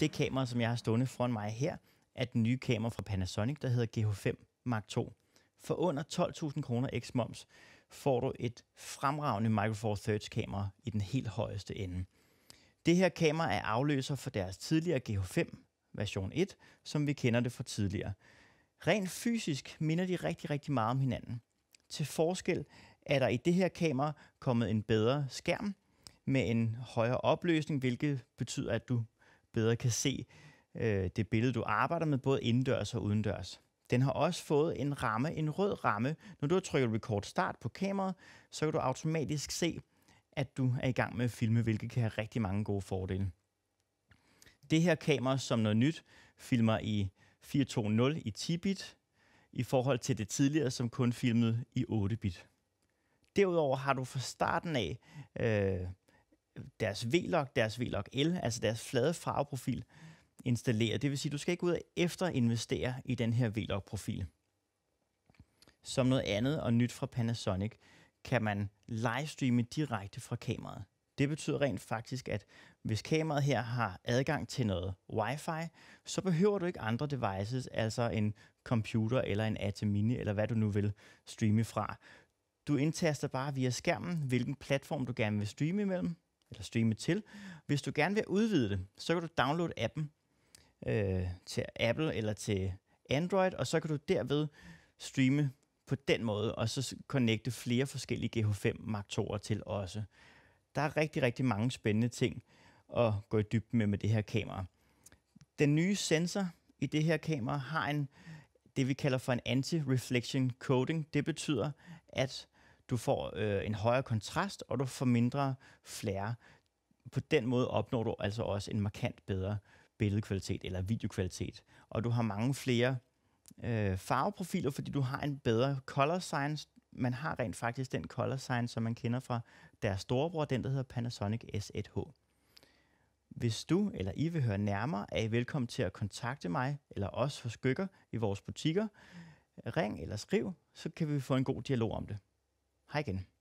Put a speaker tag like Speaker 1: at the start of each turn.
Speaker 1: det kamera, som jeg har stående foran mig her, er den nye kamera fra Panasonic, der hedder GH5 Mark II. For under 12.000 kroner x moms får du et fremragende Micro Four Thirds kamera i den helt højeste ende. Det her kamera er afløser for deres tidligere GH5 version 1, som vi kender det fra tidligere. Rent fysisk minder de rigtig, rigtig meget om hinanden. Til forskel er der i det her kamera kommet en bedre skærm med en højere opløsning, hvilket betyder, at du bedre kan se øh, det billede, du arbejder med, både indendørs og udendørs. Den har også fået en ramme, en rød ramme. Når du har trykket record start på kameraet, så kan du automatisk se, at du er i gang med at filme, hvilket kan have rigtig mange gode fordele. Det her kamera, som noget nyt, filmer i 420 i 10-bit, i forhold til det tidligere, som kun filmede i 8-bit. Derudover har du fra starten af øh, deres VLOG, deres VLOG L, altså deres flade farveprofil, installere. Det vil sige, du skal ikke ud og efterinvestere i den her VLOG-profil. Som noget andet og nyt fra Panasonic, kan man livestreame direkte fra kameraet. Det betyder rent faktisk, at hvis kameraet her har adgang til noget wifi, så behøver du ikke andre devices, altså en computer eller en Atomini eller hvad du nu vil streame fra. Du indtaster bare via skærmen, hvilken platform du gerne vil streame imellem, eller streame til. Hvis du gerne vil udvide det, så kan du downloade appen øh, til Apple eller til Android, og så kan du derved streame på den måde, og så connecte flere forskellige GH5 Mark II'er til også. Der er rigtig, rigtig mange spændende ting at gå i dybden med med det her kamera. Den nye sensor i det her kamera har en det, vi kalder for en anti-reflection coating. Det betyder, at du får øh, en højere kontrast, og du får mindre flere. På den måde opnår du altså også en markant bedre billedkvalitet eller videokvalitet. Og du har mange flere øh, farveprofiler, fordi du har en bedre color science. Man har rent faktisk den color science, som man kender fra deres storebror, den der hedder Panasonic S1H. Hvis du eller I vil høre nærmere, er I velkommen til at kontakte mig eller os hos Skykker i vores butikker. Ring eller skriv, så kan vi få en god dialog om det. hiking